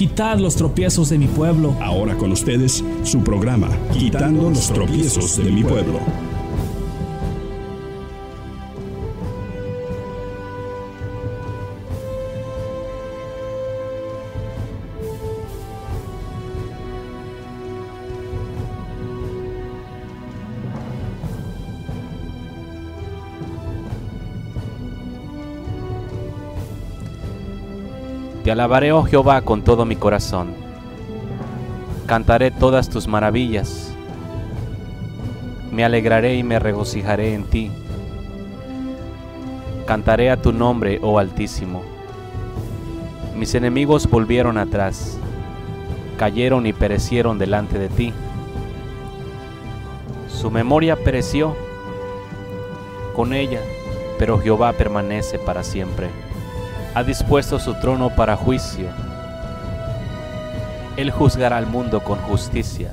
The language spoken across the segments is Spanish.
Quitad los tropiezos de mi pueblo. Ahora con ustedes, su programa, Quitando los tropiezos de mi pueblo. Te alabaré, oh Jehová, con todo mi corazón. Cantaré todas tus maravillas. Me alegraré y me regocijaré en ti. Cantaré a tu nombre, oh Altísimo. Mis enemigos volvieron atrás, cayeron y perecieron delante de ti. Su memoria pereció con ella, pero Jehová permanece para siempre ha dispuesto su trono para juicio. Él juzgará al mundo con justicia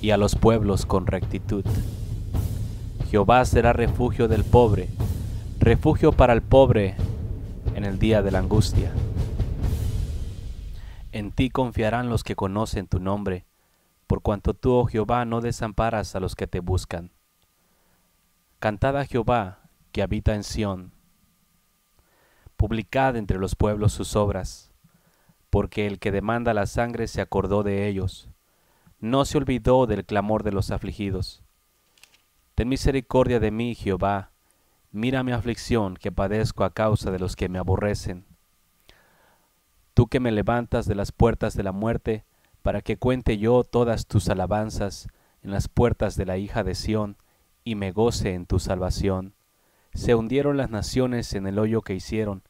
y a los pueblos con rectitud. Jehová será refugio del pobre, refugio para el pobre en el día de la angustia. En ti confiarán los que conocen tu nombre, por cuanto tú, oh Jehová, no desamparas a los que te buscan. Cantad a Jehová, que habita en Sión publicad entre los pueblos sus obras, porque el que demanda la sangre se acordó de ellos, no se olvidó del clamor de los afligidos. Ten misericordia de mí, Jehová, mira mi aflicción que padezco a causa de los que me aborrecen. Tú que me levantas de las puertas de la muerte, para que cuente yo todas tus alabanzas en las puertas de la hija de Sión, y me goce en tu salvación. Se hundieron las naciones en el hoyo que hicieron,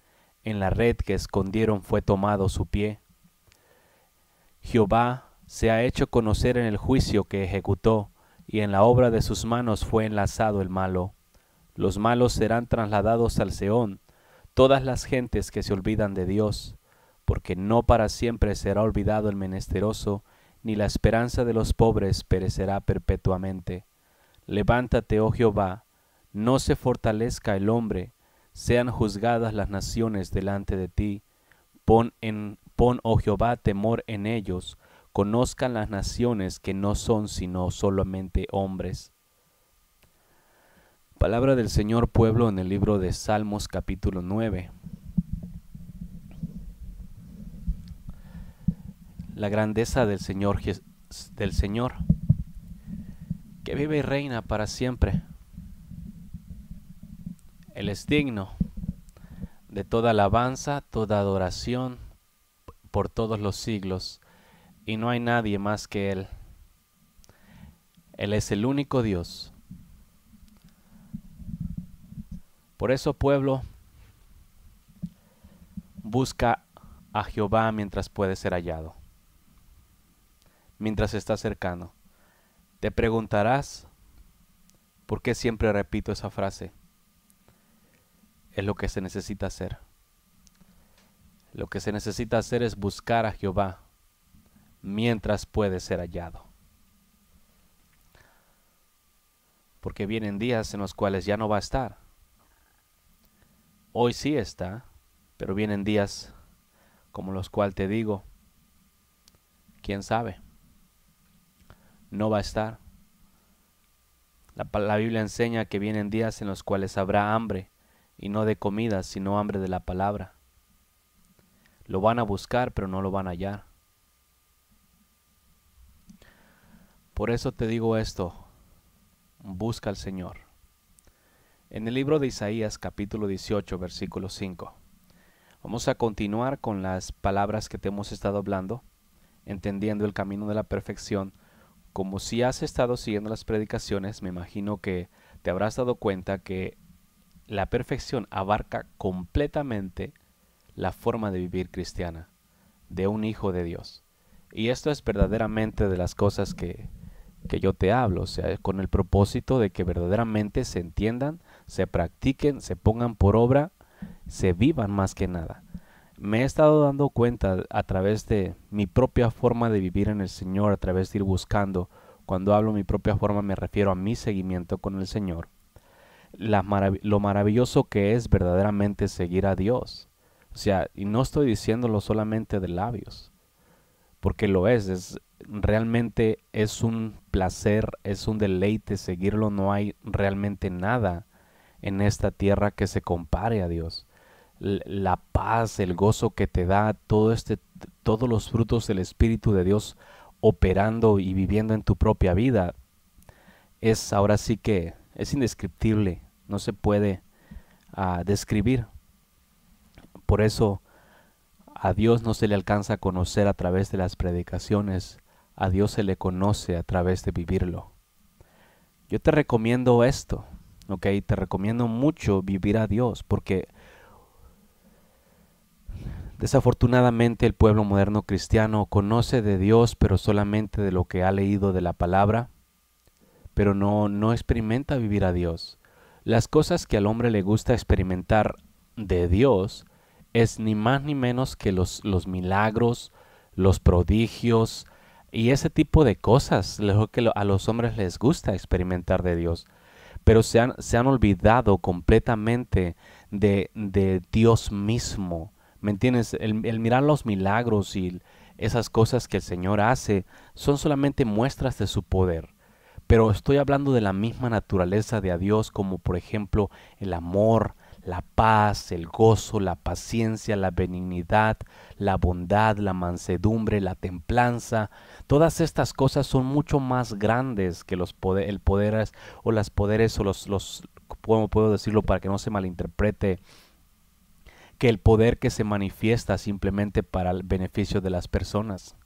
en la red que escondieron fue tomado su pie. Jehová se ha hecho conocer en el juicio que ejecutó, y en la obra de sus manos fue enlazado el malo. Los malos serán trasladados al Seón, todas las gentes que se olvidan de Dios, porque no para siempre será olvidado el menesteroso, ni la esperanza de los pobres perecerá perpetuamente. Levántate, oh Jehová, no se fortalezca el hombre, sean juzgadas las naciones delante de ti. Pon, en, pon, oh Jehová, temor en ellos. Conozcan las naciones que no son sino solamente hombres. Palabra del Señor pueblo en el libro de Salmos capítulo 9. La grandeza del Señor, del Señor, que vive y reina para siempre. Él es digno de toda alabanza, toda adoración por todos los siglos, y no hay nadie más que Él. Él es el único Dios. Por eso, pueblo, busca a Jehová mientras puede ser hallado, mientras está cercano. Te preguntarás, ¿por qué siempre repito esa frase? es lo que se necesita hacer. Lo que se necesita hacer es buscar a Jehová mientras puede ser hallado. Porque vienen días en los cuales ya no va a estar. Hoy sí está, pero vienen días como los cuales te digo, quién sabe, no va a estar. La, la Biblia enseña que vienen días en los cuales habrá hambre y no de comida, sino hambre de la palabra. Lo van a buscar, pero no lo van a hallar. Por eso te digo esto, busca al Señor. En el libro de Isaías capítulo 18, versículo 5. Vamos a continuar con las palabras que te hemos estado hablando, entendiendo el camino de la perfección. Como si has estado siguiendo las predicaciones, me imagino que te habrás dado cuenta que la perfección abarca completamente la forma de vivir cristiana de un hijo de Dios. Y esto es verdaderamente de las cosas que, que yo te hablo, o sea, con el propósito de que verdaderamente se entiendan, se practiquen, se pongan por obra, se vivan más que nada. Me he estado dando cuenta a través de mi propia forma de vivir en el Señor, a través de ir buscando. Cuando hablo mi propia forma me refiero a mi seguimiento con el Señor, lo maravilloso que es verdaderamente seguir a Dios. O sea, y no estoy diciéndolo solamente de labios, porque lo es, realmente es un placer, es un deleite seguirlo, no hay realmente nada en esta tierra que se compare a Dios. la paz, el gozo que te da todo este todos los frutos del espíritu de Dios operando y viviendo en tu propia vida es ahora sí que es indescriptible no se puede ah, describir. Por eso a Dios no se le alcanza a conocer a través de las predicaciones, a Dios se le conoce a través de vivirlo. Yo te recomiendo esto, ¿ok? Te recomiendo mucho vivir a Dios porque desafortunadamente el pueblo moderno cristiano conoce de Dios pero solamente de lo que ha leído de la palabra, pero no, no experimenta vivir a Dios. Las cosas que al hombre le gusta experimentar de Dios es ni más ni menos que los, los milagros, los prodigios y ese tipo de cosas, lo que a los hombres les gusta experimentar de Dios. Pero se han, olvidado completamente de, Dios mismo. ¿Me entiendes? El, el mirar los milagros y esas cosas que el Señor hace son solamente muestras de su poder pero estoy hablando de la misma naturaleza de a Dios como por ejemplo el amor, la paz, el gozo, la paciencia, la benignidad, la bondad, la mansedumbre, la templanza. Todas estas cosas son mucho más grandes que los poder, el poderes o las poderes o los, los, puedo decirlo para que no se malinterprete? Que el poder que se manifiesta simplemente para el beneficio de las personas.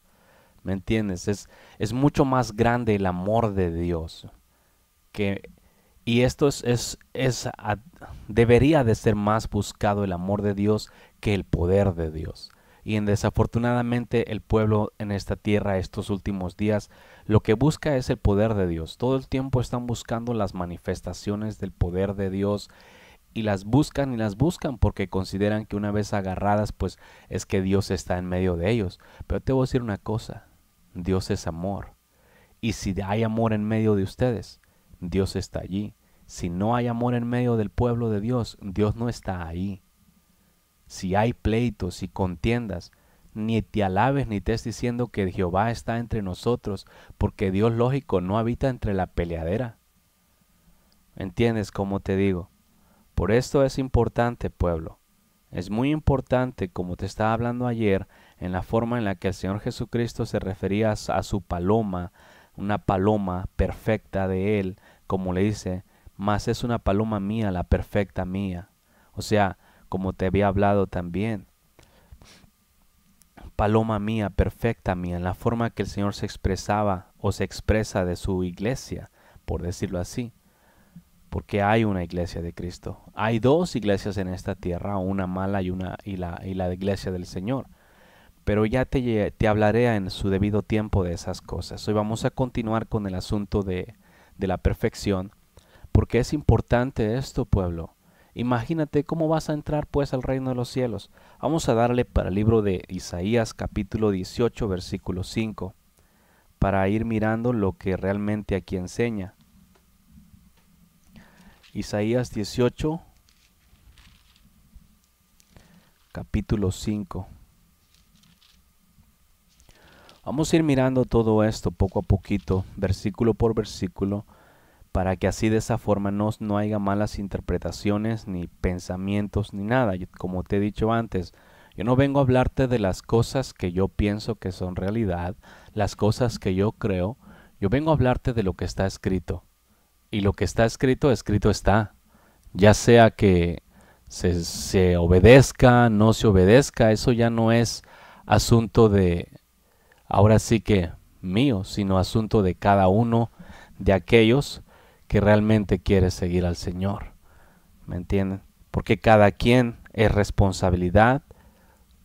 ¿Me entiendes? Es, es mucho más grande el amor de Dios. Que, y esto es, es, debería de ser más buscado el amor de Dios que el poder de Dios. Y desafortunadamente el pueblo en esta tierra estos últimos días lo que busca es el poder de Dios. Todo el tiempo están buscando las manifestaciones del poder de Dios, y las buscan y las buscan porque consideran que una vez agarradas, pues es que Dios está en medio de ellos. Pero te voy a decir una cosa, Dios es amor. Y si hay amor en medio de ustedes, Dios está allí. Si no hay amor en medio del pueblo de Dios, Dios no está ahí. Si hay pleitos y contiendas, ni te alabes ni te estés diciendo que Jehová está entre nosotros, porque Dios lógico no habita entre la peleadera. ¿Entiendes cómo te digo? Por esto es importante, pueblo. Es muy importante, como te estaba hablando ayer, en la forma en la que el Señor Jesucristo se refería a su paloma, una paloma perfecta de Él, como le dice, más es una paloma mía, la perfecta mía. O sea, como te había hablado también. Paloma mía, perfecta mía, en la forma que el Señor se expresaba o se expresa de su iglesia, por decirlo así porque hay una iglesia de Cristo. Hay dos iglesias en esta tierra, una mala y, una, y, la, y la iglesia del Señor. Pero ya te, te, hablaré en su debido tiempo de esas cosas. Hoy vamos a continuar con el asunto de, de la perfección, porque es importante esto, pueblo. Imagínate cómo vas a entrar pues al reino de los cielos. Vamos a darle para el libro de Isaías capítulo 18 versículo 5, para ir mirando lo que realmente aquí enseña. Isaías 18, capítulo 5. Vamos a ir mirando todo esto poco a poquito, versículo por versículo, para que así de esa forma no, no haya malas interpretaciones, ni pensamientos, ni nada. Como te he dicho antes, yo no vengo a hablarte de las cosas que yo pienso que son realidad, las cosas que yo creo, yo vengo a hablarte de lo que está escrito y lo que está escrito, escrito está. Ya sea que se, obedezca, no se obedezca, eso ya no es asunto de, ahora sí que mío, sino asunto de cada uno de aquellos que realmente quiere seguir al Señor. ¿Me entienden? Porque cada quien es responsabilidad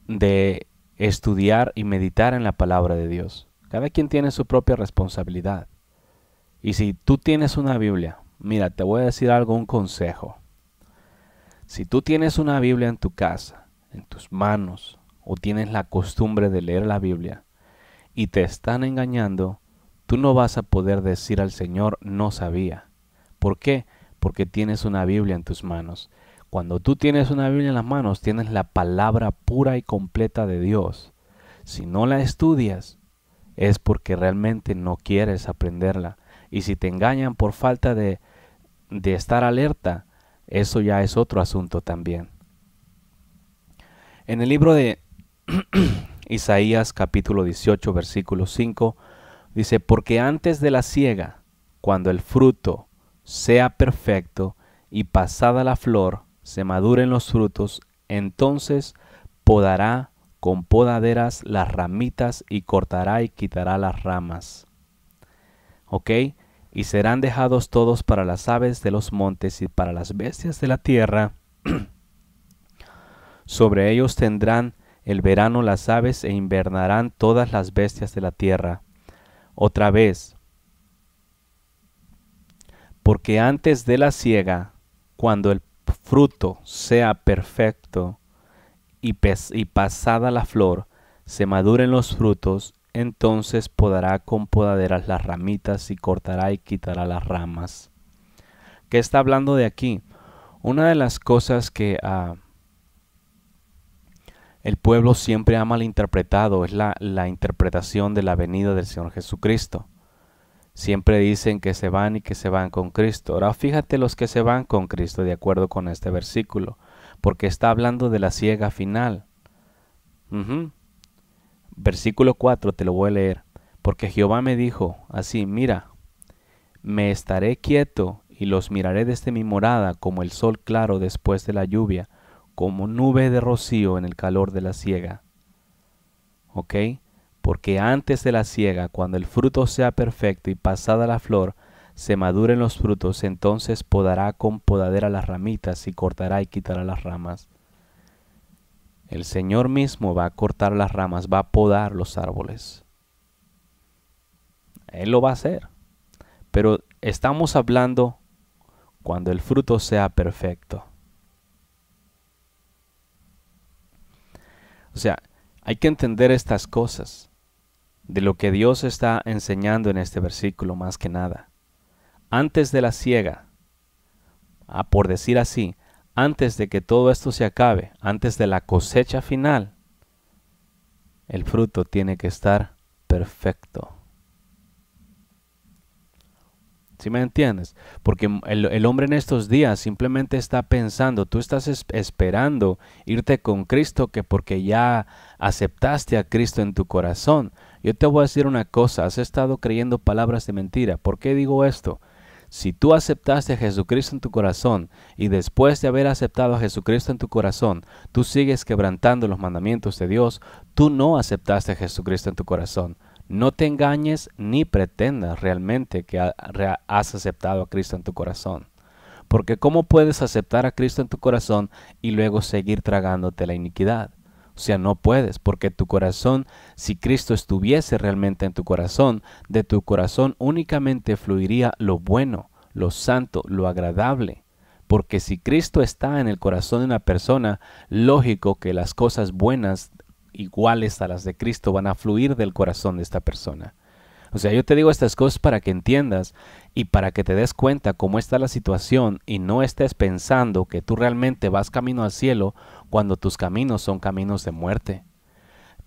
de estudiar y meditar en la palabra de Dios. Cada quien tiene su propia responsabilidad. Y si tú tienes una Biblia, mira, te voy a decir algo, un consejo. Si tú tienes una Biblia en tu casa, en tus manos, o tienes la costumbre de leer la Biblia, y te están engañando, tú no vas a poder decir al Señor, no sabía. ¿Por qué? Porque tienes una Biblia en tus manos. Cuando tú tienes una Biblia en las manos, tienes la palabra pura y completa de Dios. Si no la estudias, es porque realmente no quieres aprenderla. Y si te engañan por falta de, de estar alerta, eso ya es otro asunto también. En el libro de Isaías capítulo 18 versículo 5 dice, porque antes de la siega, cuando el fruto sea perfecto y pasada la flor, se maduren los frutos, entonces podará con podaderas las ramitas y cortará y quitará las ramas. ¿Ok? y serán dejados todos para las aves de los montes y para las bestias de la tierra. Sobre ellos tendrán el verano las aves e invernarán todas las bestias de la tierra. Otra vez, porque antes de la siega, cuando el fruto sea perfecto y, y pasada la flor, se maduren los frutos entonces podará con podaderas las ramitas y cortará y quitará las ramas. ¿Qué está hablando de aquí? Una de las cosas que ah, el pueblo siempre ha malinterpretado es la, interpretación de la venida del Señor Jesucristo. Siempre dicen que se van y que se van con Cristo. Ahora fíjate los que se van con Cristo de acuerdo con este versículo, porque está hablando de la ciega final. Versículo 4 te lo voy a leer. Porque Jehová me dijo así, mira, me estaré quieto y los miraré desde mi morada como el sol claro después de la lluvia, como nube de rocío en el calor de la siega. ¿Ok? Porque antes de la siega, cuando el fruto sea perfecto y pasada la flor, se maduren los frutos, entonces podará con podadera las ramitas y cortará y quitará las ramas. El Señor mismo va a cortar las ramas, va a podar los árboles. Él lo va a hacer. Pero estamos hablando cuando el fruto sea perfecto. O sea, hay que entender estas cosas de lo que Dios está enseñando en este versículo más que nada. Antes de la ciega, a ah, por decir así, antes de que todo esto se acabe, antes de la cosecha final, el fruto tiene que estar perfecto. ¿Sí me entiendes? Porque el, hombre en estos días simplemente está pensando, tú estás esperando irte con Cristo que porque ya aceptaste a Cristo en tu corazón. Yo te voy a decir una cosa, has estado creyendo palabras de mentira. ¿Por qué digo esto? Si tú aceptaste a Jesucristo en tu corazón y después de haber aceptado a Jesucristo en tu corazón, tú sigues quebrantando los mandamientos de Dios, tú no aceptaste a Jesucristo en tu corazón. No te engañes ni pretendas realmente que has aceptado a Cristo en tu corazón. Porque ¿cómo puedes aceptar a Cristo en tu corazón y luego seguir tragándote la iniquidad? O sea, no puedes, porque tu corazón, si Cristo estuviese realmente en tu corazón, de tu corazón únicamente fluiría lo bueno, lo santo, lo agradable. Porque si Cristo está en el corazón de una persona, lógico que las cosas buenas iguales a las de Cristo van a fluir del corazón de esta persona. O sea, yo te digo estas cosas para que entiendas y para que te des cuenta cómo está la situación y no estés pensando que tú realmente vas camino al cielo cuando tus caminos son caminos de muerte.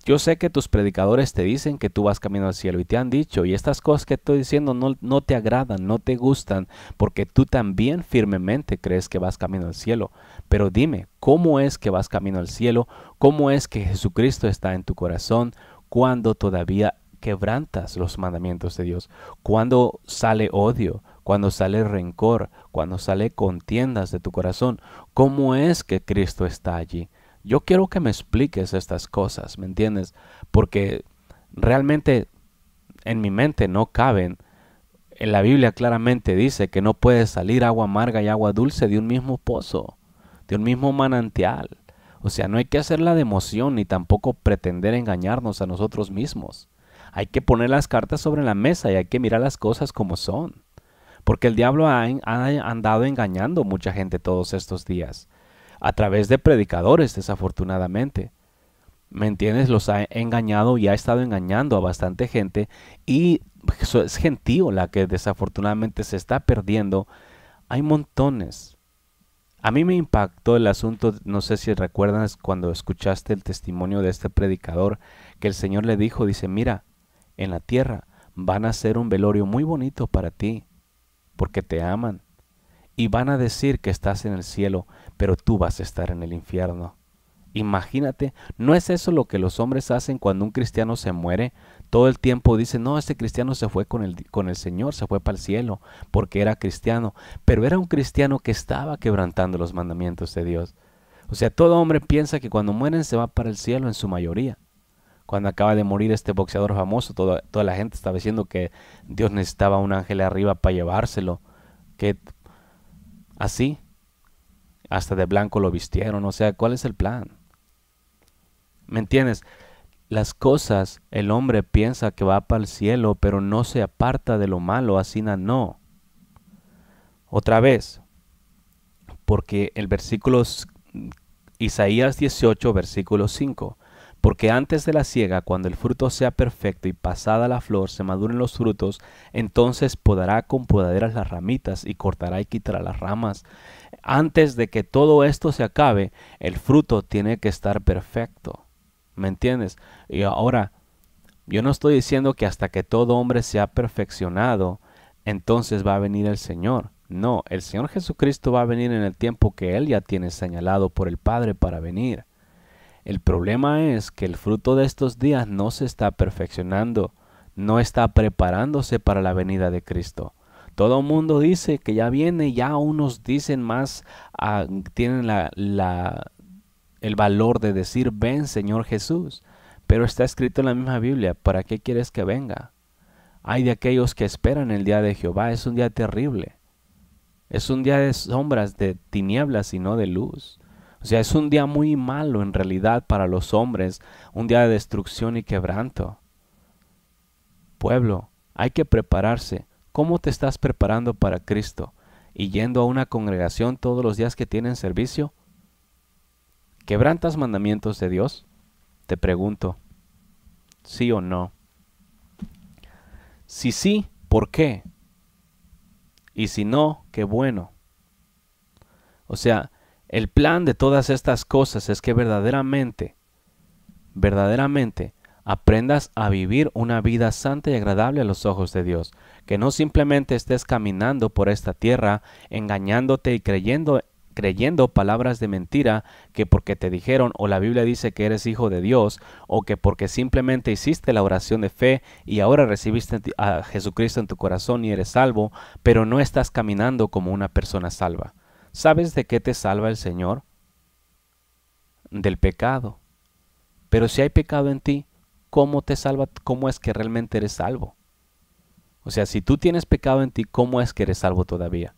Yo sé que tus predicadores te dicen que tú vas camino al cielo y te han dicho, y estas cosas que estoy diciendo no, no, te agradan, no te gustan, porque tú también firmemente crees que vas camino al cielo. Pero dime, ¿cómo es que vas camino al cielo? ¿Cómo es que Jesucristo está en tu corazón cuando todavía quebrantas los mandamientos de Dios? Cuando sale odio? cuando sale rencor, cuando sale contiendas de tu corazón, ¿cómo es que Cristo está allí? Yo quiero que me expliques estas cosas, ¿me entiendes? Porque realmente en mi mente no caben. En la Biblia claramente dice que no puede salir agua amarga y agua dulce de un mismo pozo, de un mismo manantial. O sea, no hay que hacer la democión ni tampoco pretender engañarnos a nosotros mismos. Hay que poner las cartas sobre la mesa y hay que mirar las cosas como son porque el diablo ha, andado engañando mucha gente todos estos días, a través de predicadores desafortunadamente. ¿Me entiendes? Los ha engañado y ha estado engañando a bastante gente y es gentío la que desafortunadamente se está perdiendo. Hay montones. A mí me impactó el asunto, no sé si recuerdas cuando escuchaste el testimonio de este predicador, que el Señor le dijo, dice, mira, en la tierra van a hacer un velorio muy bonito para ti, porque te aman. Y van a decir que estás en el cielo, pero tú vas a estar en el infierno. Imagínate, ¿no es eso lo que los hombres hacen cuando un cristiano se muere? Todo el tiempo dicen, no, este cristiano se fue con el, con el Señor, se fue para el cielo, porque era cristiano. Pero era un cristiano que estaba quebrantando los mandamientos de Dios. O sea, todo hombre piensa que cuando mueren se va para el cielo en su mayoría cuando acaba de morir este boxeador famoso, toda, la gente estaba diciendo que Dios necesitaba un ángel arriba para llevárselo, que así, hasta de blanco lo vistieron, o sea, ¿cuál es el plan? ¿Me entiendes? Las cosas, el hombre piensa que va para el cielo, pero no se aparta de lo malo, así no. Otra vez, porque el versículo Isaías 18, versículo 5 porque antes de la siega, cuando el fruto sea perfecto y pasada la flor se maduren los frutos, entonces podará con podaderas las ramitas y cortará y quitará las ramas. Antes de que todo esto se acabe, el fruto tiene que estar perfecto. ¿Me entiendes? Y ahora, yo no estoy diciendo que hasta que todo hombre sea perfeccionado, entonces va a venir el Señor. No, el Señor Jesucristo va a venir en el tiempo que Él ya tiene señalado por el Padre para venir. El problema es que el fruto de estos días no se está perfeccionando, no está preparándose para la venida de Cristo. Todo el mundo dice que ya viene, ya unos dicen más, ah, tienen el valor de decir, ven Señor Jesús. Pero está escrito en la misma Biblia, ¿para qué quieres que venga? Hay de aquellos que esperan el día de Jehová, es un día terrible. Es un día de sombras, de tinieblas y no de luz. O sea, es un día muy malo en realidad para los hombres, un día de destrucción y quebranto. Pueblo, hay que prepararse. ¿Cómo te estás preparando para Cristo? ¿Y yendo a una congregación todos los días que tienen servicio? ¿Quebrantas mandamientos de Dios? Te pregunto. ¿Sí o no? Si sí, ¿por qué? Y si no, qué bueno. O sea, el plan de todas estas cosas es que verdaderamente, verdaderamente, aprendas a vivir una vida santa y agradable a los ojos de Dios, que no simplemente estés caminando por esta tierra engañándote y creyendo creyendo palabras de mentira que porque te dijeron o la Biblia dice que eres hijo de Dios o que porque simplemente hiciste la oración de fe y ahora recibiste a Jesucristo en tu corazón y eres salvo, pero no estás caminando como una persona salva. ¿Sabes de qué te salva el Señor? Del pecado. Pero si hay pecado en ti, ¿cómo te salva? ¿Cómo es que realmente eres salvo? O sea, si tú tienes pecado en ti, ¿cómo es que eres salvo todavía?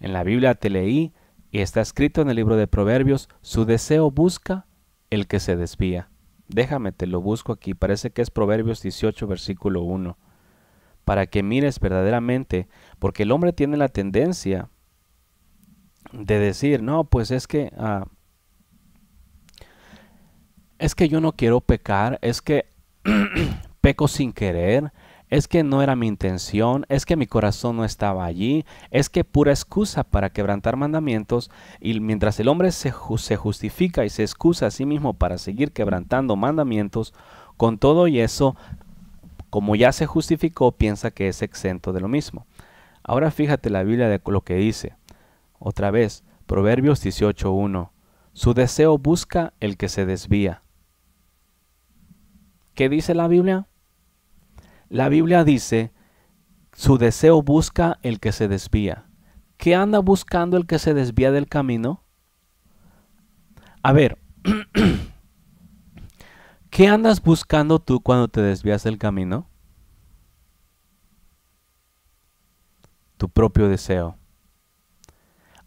En la Biblia te leí y está escrito en el libro de Proverbios, su deseo busca el que se desvía. Déjame, te lo busco aquí, parece que es Proverbios 18, versículo 1. Para que mires verdaderamente, porque el hombre tiene la tendencia de decir, no, pues es que... Ah, es que yo no quiero pecar, es que peco sin querer, es que no era mi intención, es que mi corazón no estaba allí, es que pura excusa para quebrantar mandamientos, y mientras el hombre se, se, justifica y se excusa a sí mismo para seguir quebrantando mandamientos, con todo y eso, como ya se justificó, piensa que es exento de lo mismo. Ahora fíjate la Biblia de lo que dice. Otra vez, Proverbios 18.1. Su deseo busca el que se desvía. ¿Qué dice la Biblia? La Biblia dice, su deseo busca el que se desvía. ¿Qué anda buscando el que se desvía del camino? A ver, ¿qué andas buscando tú cuando te desvías del camino? Tu propio deseo.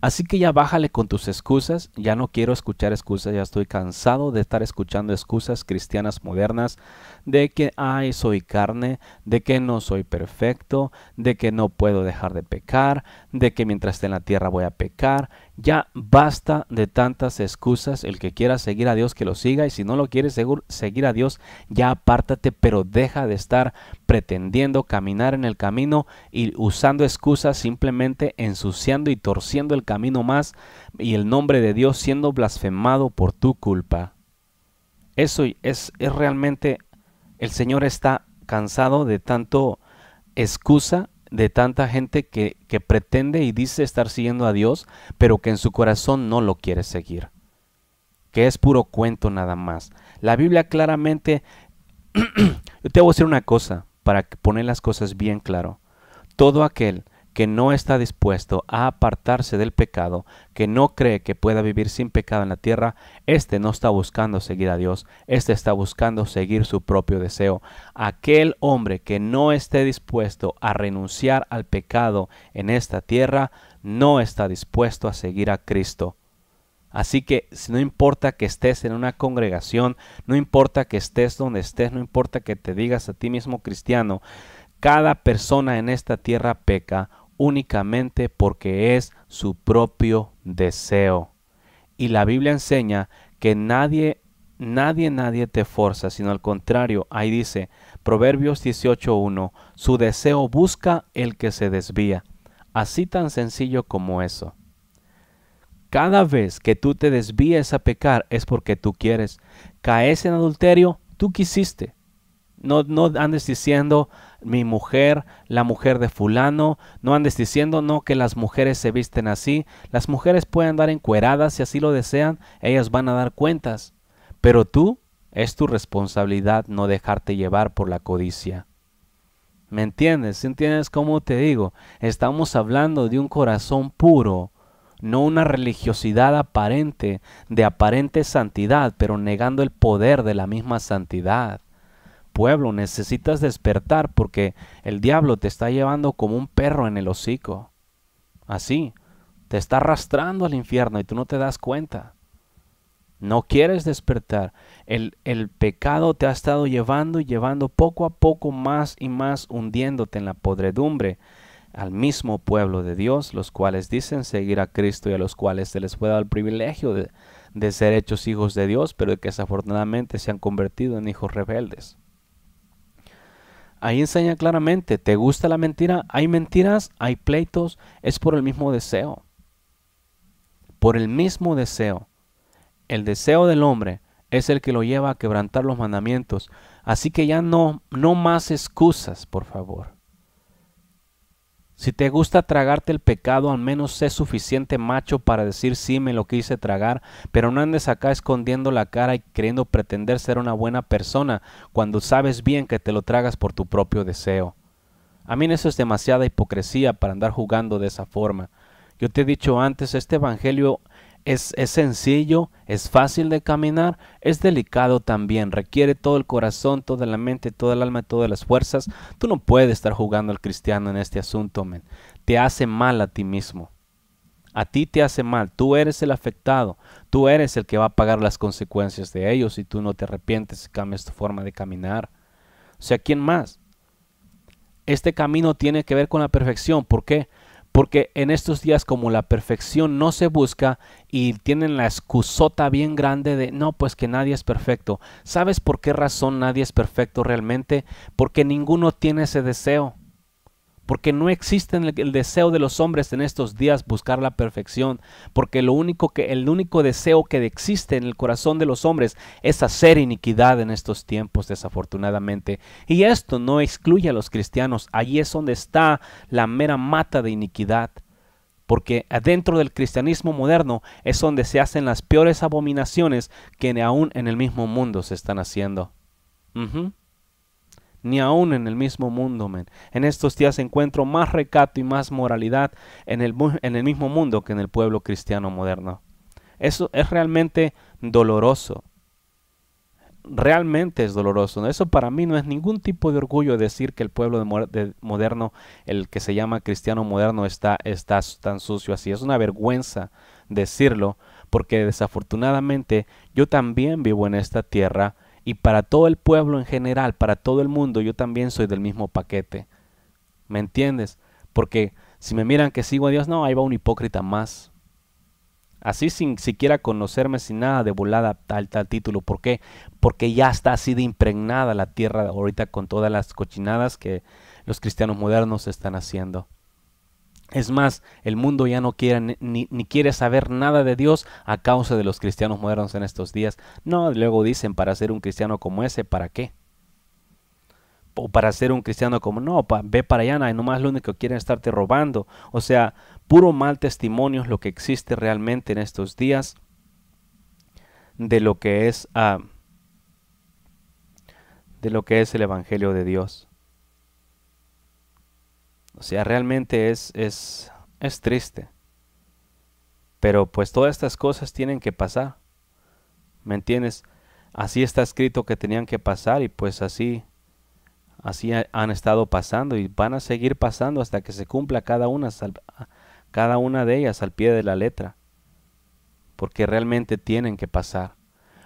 Así que ya bájale con tus excusas, ya no quiero escuchar excusas, ya estoy cansado de estar escuchando excusas cristianas modernas de que, ay, soy carne, de que no soy perfecto, de que no puedo dejar de pecar, de que mientras esté en la tierra voy a pecar. Ya basta de tantas excusas. El que quiera seguir a Dios, que lo siga. Y si no lo quieres seguir a Dios, ya apártate, pero deja de estar pretendiendo caminar en el camino y usando excusas, simplemente ensuciando y torciendo el camino más y el nombre de Dios siendo blasfemado por tu culpa. Eso es, es realmente, el Señor está cansado de tanto excusa de tanta gente que, pretende y dice estar siguiendo a Dios, pero que en su corazón no lo quiere seguir. Que es puro cuento nada más. La Biblia claramente... Yo te voy a decir una cosa para poner las cosas bien claro. Todo aquel que no está dispuesto a apartarse del pecado, que no cree que pueda vivir sin pecado en la tierra, este no está buscando seguir a Dios, este está buscando seguir su propio deseo. Aquel hombre que no esté dispuesto a renunciar al pecado en esta tierra, no está dispuesto a seguir a Cristo. Así que no importa que estés en una congregación, no importa que estés donde estés, no importa que te digas a ti mismo cristiano, cada persona en esta tierra peca únicamente porque es su propio deseo. Y la Biblia enseña que nadie, nadie, nadie te forza, sino al contrario, ahí dice Proverbios 18.1, su deseo busca el que se desvía. Así tan sencillo como eso. Cada vez que tú te desvíes a pecar es porque tú quieres. Caes en adulterio, tú quisiste. No, no andes diciendo, mi mujer, la mujer de fulano, no andes diciendo no que las mujeres se visten así, las mujeres pueden andar encueradas si así lo desean, ellas van a dar cuentas, pero tú es tu responsabilidad no dejarte llevar por la codicia. ¿Me entiendes? ¿Entiendes cómo te digo? Estamos hablando de un corazón puro, no una religiosidad aparente, de aparente santidad, pero negando el poder de la misma santidad pueblo, necesitas despertar porque el diablo te está llevando como un perro en el hocico. Así, te está arrastrando al infierno y tú no te das cuenta. No quieres despertar. El, pecado te ha estado llevando y llevando poco a poco más y más hundiéndote en la podredumbre al mismo pueblo de Dios, los cuales dicen seguir a Cristo y a los cuales se les fue dar el privilegio de, de ser hechos hijos de Dios, pero que desafortunadamente se han convertido en hijos rebeldes. Ahí enseña claramente, ¿te gusta la mentira? Hay mentiras, hay pleitos, es por el mismo deseo. Por el mismo deseo. El deseo del hombre es el que lo lleva a quebrantar los mandamientos. Así que ya no, no más excusas, por favor. Si te gusta tragarte el pecado, al menos sé suficiente macho para decir sí me lo quise tragar, pero no andes acá escondiendo la cara y queriendo pretender ser una buena persona cuando sabes bien que te lo tragas por tu propio deseo. A mí eso es demasiada hipocresía para andar jugando de esa forma. Yo te he dicho antes, este Evangelio es, sencillo, es fácil de caminar, es delicado también, requiere todo el corazón, toda la mente, todo el alma, todas las fuerzas. Tú no puedes estar jugando al cristiano en este asunto, men. Te hace mal a ti mismo. A ti te hace mal, tú eres el afectado, tú eres el que va a pagar las consecuencias de ellos si tú no te arrepientes y cambias tu forma de caminar. O sea, ¿quién más? Este camino tiene que ver con la perfección. ¿Por qué? Porque en estos días como la perfección no se busca y tienen la excusota bien grande de no, pues que nadie es perfecto. ¿Sabes por qué razón nadie es perfecto realmente? Porque ninguno tiene ese deseo porque no existe el deseo de los hombres en estos días buscar la perfección, porque lo único que, el único deseo que existe en el corazón de los hombres es hacer iniquidad en estos tiempos, desafortunadamente. Y esto no excluye a los cristianos, allí es donde está la mera mata de iniquidad porque adentro del cristianismo moderno es donde se hacen las peores abominaciones que aún en el mismo mundo se están haciendo ni aún en el mismo mundo, En estos días encuentro más recato y más moralidad en el, en el mismo mundo que en el pueblo cristiano moderno. Eso es realmente doloroso. Realmente es doloroso. Eso para mí no es ningún tipo de orgullo decir que el pueblo moderno, el que se llama cristiano moderno, está, está tan sucio así. Es una vergüenza decirlo, porque desafortunadamente yo también vivo en esta tierra y para todo el pueblo en general, para todo el mundo, yo también soy del mismo paquete. ¿Me entiendes? Porque si me miran que sigo a Dios, no, ahí va un hipócrita más. Así sin siquiera conocerme, sin nada de volada tal, tal título. ¿Por qué? Porque ya está así de impregnada la tierra ahorita con todas las cochinadas que los cristianos modernos están haciendo. Es más, el mundo ya no quiere ni, quiere saber nada de Dios a causa de los cristianos modernos en estos días. No, luego dicen, para ser un cristiano como ese, ¿para qué? O para ser un cristiano como, no, ve para allá, no más, lo único que quieren estarte robando. O sea, puro mal testimonio es lo que existe realmente en estos días de lo que es, ah, de lo que es el Evangelio de Dios. O sea, realmente es, es, es triste. Pero pues todas estas cosas tienen que pasar. ¿Me entiendes? Así está escrito que tenían que pasar y pues así así han estado pasando y van a seguir pasando hasta que se cumpla cada una, cada una de ellas al pie de la letra, porque realmente tienen que pasar.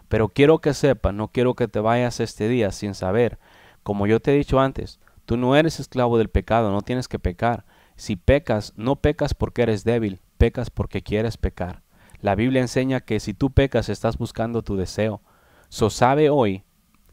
Pero quiero que sepas, no quiero que te vayas este día sin saber, como yo te he dicho antes, Tú no eres esclavo del pecado, no tienes que pecar. Si pecas, no pecas porque eres débil, pecas porque quieres pecar. La Biblia enseña que si tú pecas estás buscando tu deseo. So sabe hoy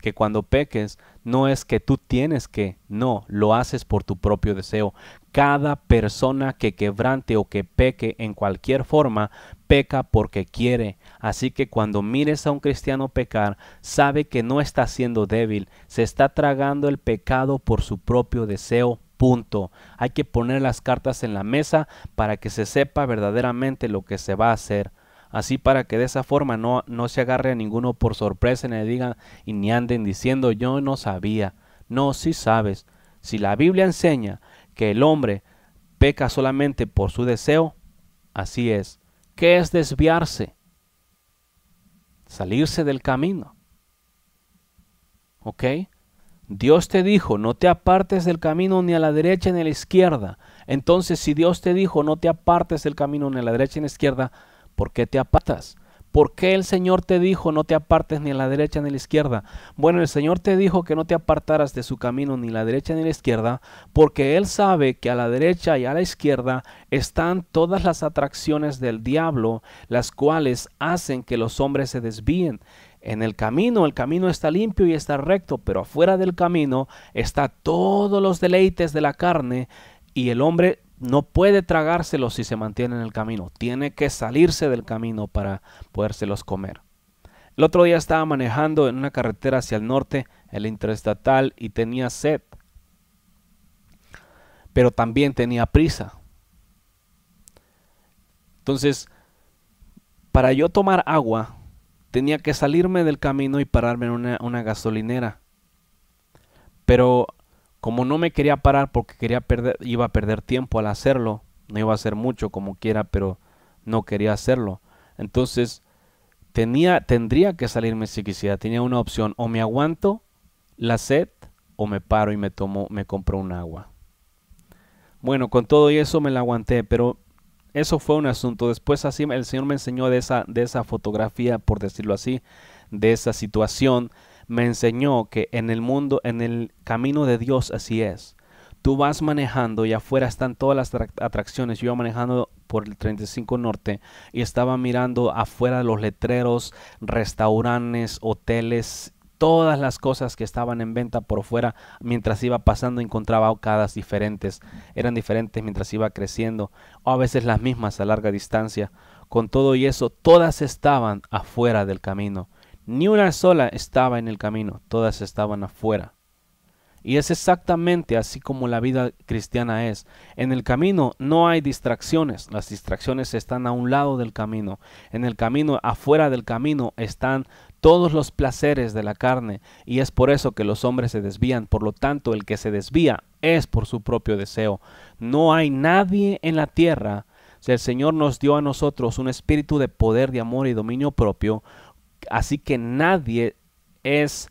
que cuando peques no es que tú tienes que, no, lo haces por tu propio deseo. Cada persona que quebrante o que peque en cualquier forma, peca porque quiere. Así que cuando mires a un cristiano pecar, sabe que no está siendo débil, se está tragando el pecado por su propio deseo punto. Hay que poner las cartas en la mesa para que se sepa verdaderamente lo que se va a hacer. Así para que de esa forma no, no se agarre a ninguno por sorpresa y, le digan, y ni anden diciendo yo no sabía. No, si sí sabes. Si la Biblia enseña que el hombre peca solamente por su deseo, así es. ¿Qué es desviarse? Salirse del camino. ¿Ok? Dios te dijo, no te apartes del camino ni a la derecha ni a la izquierda. Entonces, si Dios te dijo, no te apartes del camino ni a la derecha ni a la izquierda, ¿por qué te apartas? ¿Por qué el Señor te dijo no te apartes ni a la derecha ni a la izquierda? Bueno, el Señor te dijo que no te apartaras de su camino ni a la derecha ni a la izquierda, porque Él sabe que a la derecha y a la izquierda están todas las atracciones del diablo, las cuales hacen que los hombres se desvíen. En el camino, el camino está limpio y está recto, pero afuera del camino están todos los deleites de la carne y el hombre no puede tragárselos si se mantiene en el camino. Tiene que salirse del camino para podérselos comer. El otro día estaba manejando en una carretera hacia el norte, el interestatal, y tenía sed. Pero también tenía prisa. Entonces, para yo tomar agua, tenía que salirme del camino y pararme en una, una gasolinera. Pero como no me quería parar porque quería perder, iba a perder tiempo al hacerlo, no iba a hacer mucho como quiera, pero no quería hacerlo. Entonces, tenía, tendría que salirme si quisiera. Tenía una opción, o me aguanto la sed, o me paro y me tomo, me compro un agua. Bueno, con todo y eso me la aguanté, pero eso fue un asunto. Después así el Señor me enseñó de esa, de esa fotografía, por decirlo así, de esa situación me enseñó que en el mundo, en el camino de Dios así es. Tú vas manejando y afuera están todas las atracciones. Yo iba manejando por el 35 Norte y estaba mirando afuera los letreros, restaurantes, hoteles, todas las cosas que estaban en venta por fuera. Mientras iba pasando encontraba ocadas diferentes. Eran diferentes mientras iba creciendo o a veces las mismas a larga distancia. Con todo y eso, todas estaban afuera del camino. Ni una sola estaba en el camino, todas estaban afuera. Y es exactamente así como la vida cristiana es. En el camino no hay distracciones, las distracciones están a un lado del camino. En el camino, afuera del camino, están todos los placeres de la carne. Y es por eso que los hombres se desvían. Por lo tanto, el que se desvía es por su propio deseo. No hay nadie en la tierra. Si el Señor nos dio a nosotros un espíritu de poder, de amor y dominio propio, Así que nadie es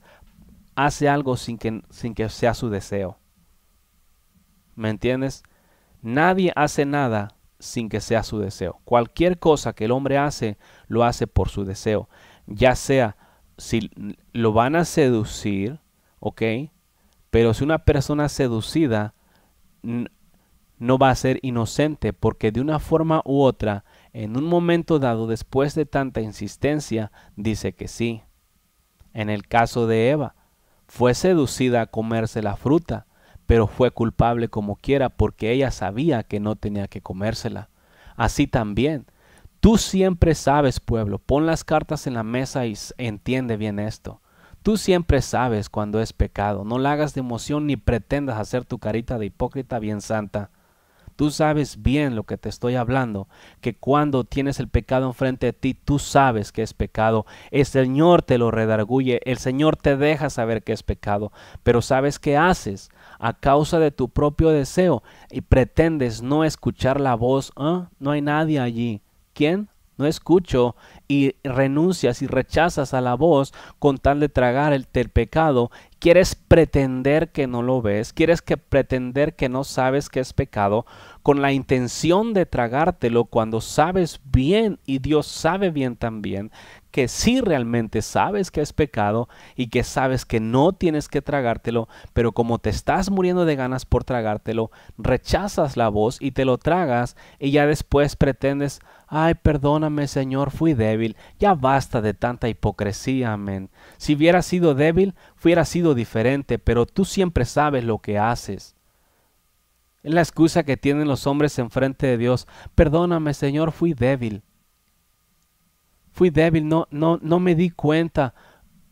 hace algo sin que, sin que sea su deseo. ¿Me entiendes? Nadie hace nada sin que sea su deseo. Cualquier cosa que el hombre hace, lo hace por su deseo. Ya sea si lo van a seducir, ¿ok? Pero si una persona seducida no va a ser inocente porque de una forma u otra en un momento dado, después de tanta insistencia, dice que sí. En el caso de Eva, fue seducida a comerse la fruta, pero fue culpable como quiera porque ella sabía que no tenía que comérsela. Así también, tú siempre sabes, pueblo, pon las cartas en la mesa y entiende bien esto. Tú siempre sabes cuando es pecado, no la hagas de emoción ni pretendas hacer tu carita de hipócrita bien santa. Tú sabes bien lo que te estoy hablando, que cuando tienes el pecado enfrente de ti, tú sabes que es pecado. El Señor te lo redarguye, el Señor te deja saber que es pecado, pero ¿sabes qué haces? A causa de tu propio deseo y pretendes no escuchar la voz, ¿ah? no hay nadie allí. ¿Quién? no escucho y renuncias y rechazas a la voz con tal de tragar el, pecado, quieres pretender que no lo ves, quieres que pretender que no sabes que es pecado, con la intención de tragártelo cuando sabes bien y Dios sabe bien también que sí realmente sabes que es pecado y que sabes que no tienes que tragártelo, pero como te estás muriendo de ganas por tragártelo, rechazas la voz y te lo tragas y ya después pretendes, ay, perdóname Señor, fui débil, ya basta de tanta hipocresía, amén. Si hubiera sido débil, hubiera sido diferente, pero tú siempre sabes lo que haces. Es la excusa que tienen los hombres enfrente de Dios, perdóname Señor, fui débil fui débil, no, no, no me di cuenta.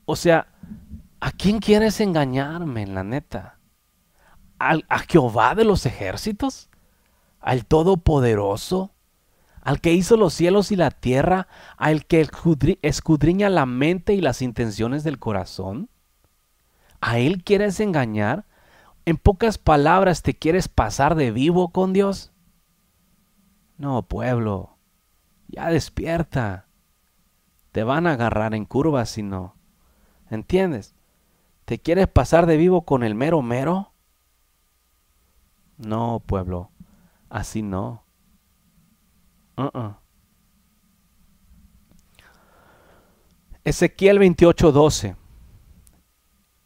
O sea, ¿a quién quieres engañarme, en la neta? ¿A Jehová de los ejércitos? ¿Al Todopoderoso? ¿Al que hizo los cielos y la tierra? ¿Al que escudriña la mente y las intenciones del corazón? ¿A él quieres engañar? En pocas palabras, ¿te quieres pasar de vivo con Dios? No, pueblo, ya despierta. Te van a agarrar en curvas si no. ¿Entiendes? ¿Te quieres pasar de vivo con el mero mero? No, pueblo, así no. Uh-uh. Ezequiel -uh. Ezequiel 28:12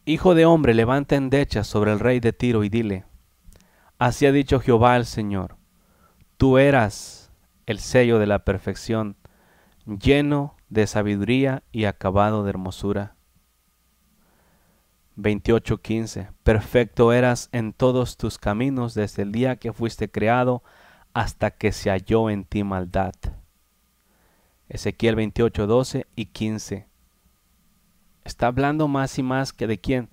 Hijo de hombre, levanta decha sobre el rey de Tiro y dile, Así ha dicho Jehová el Señor, tú eras el sello de la perfección, lleno de sabiduría y acabado de hermosura. 28:15 Perfecto eras en todos tus caminos desde el día que fuiste creado hasta que se halló en ti maldad. Ezequiel 12 y 15 Está hablando más y más que de quién,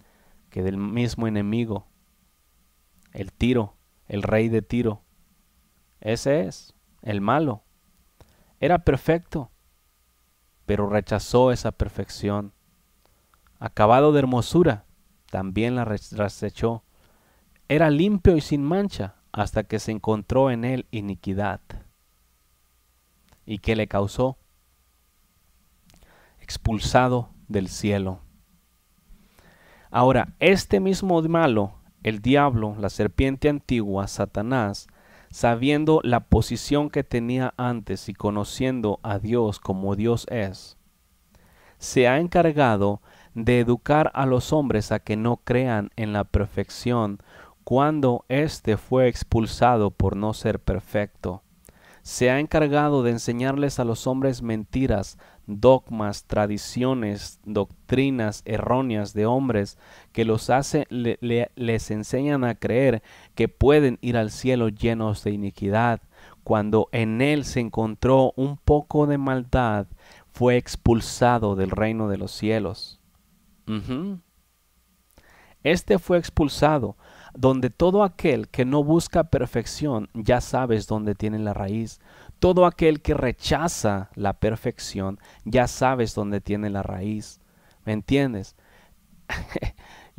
que del mismo enemigo, el tiro, el rey de tiro. Ese es, el malo. Era perfecto, pero rechazó esa perfección. Acabado de hermosura, también la rechazó. Era limpio y sin mancha hasta que se encontró en él iniquidad. ¿Y qué le causó? Expulsado del cielo. Ahora, este mismo malo, el diablo, la serpiente antigua, Satanás, sabiendo la posición que tenía antes y conociendo a Dios como Dios es, se ha encargado de educar a los hombres a que no crean en la perfección cuando éste fue expulsado por no ser perfecto. Se ha encargado de enseñarles a los hombres mentiras, dogmas, tradiciones, doctrinas erróneas de hombres que los hace, les enseñan a creer que pueden ir al cielo llenos de iniquidad. Cuando en él se encontró un poco de maldad, fue expulsado del reino de los cielos. Este fue expulsado, donde todo aquel que no busca perfección, ya sabes dónde tiene la raíz. Todo aquel que rechaza la perfección, ya sabes dónde tiene la raíz. ¿Me entiendes?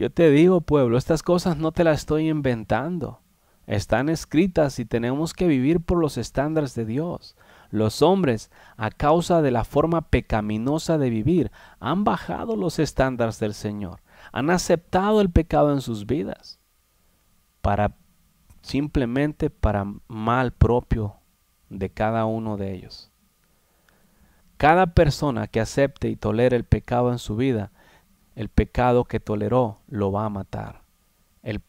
Yo te digo, pueblo, estas cosas no te las estoy inventando. Están escritas y tenemos que vivir por los estándares de Dios. Los hombres, a causa de la forma pecaminosa de vivir, han bajado los estándares del Señor. Han aceptado el pecado en sus vidas para simplemente para mal propio de cada uno de ellos. Cada persona que acepte y tolere el pecado en su vida el pecado que toleró lo va a matar.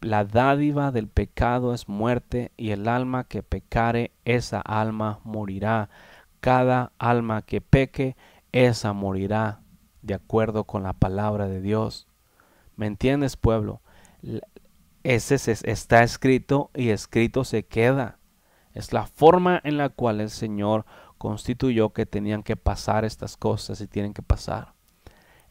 la dádiva del pecado es muerte y el alma que pecare, esa alma morirá. Cada alma que peque, esa morirá, de acuerdo con la palabra de Dios. ¿Me entiendes, pueblo? ese está escrito y escrito se queda. Es la forma en la cual el Señor constituyó que tenían que pasar estas cosas y tienen que pasar.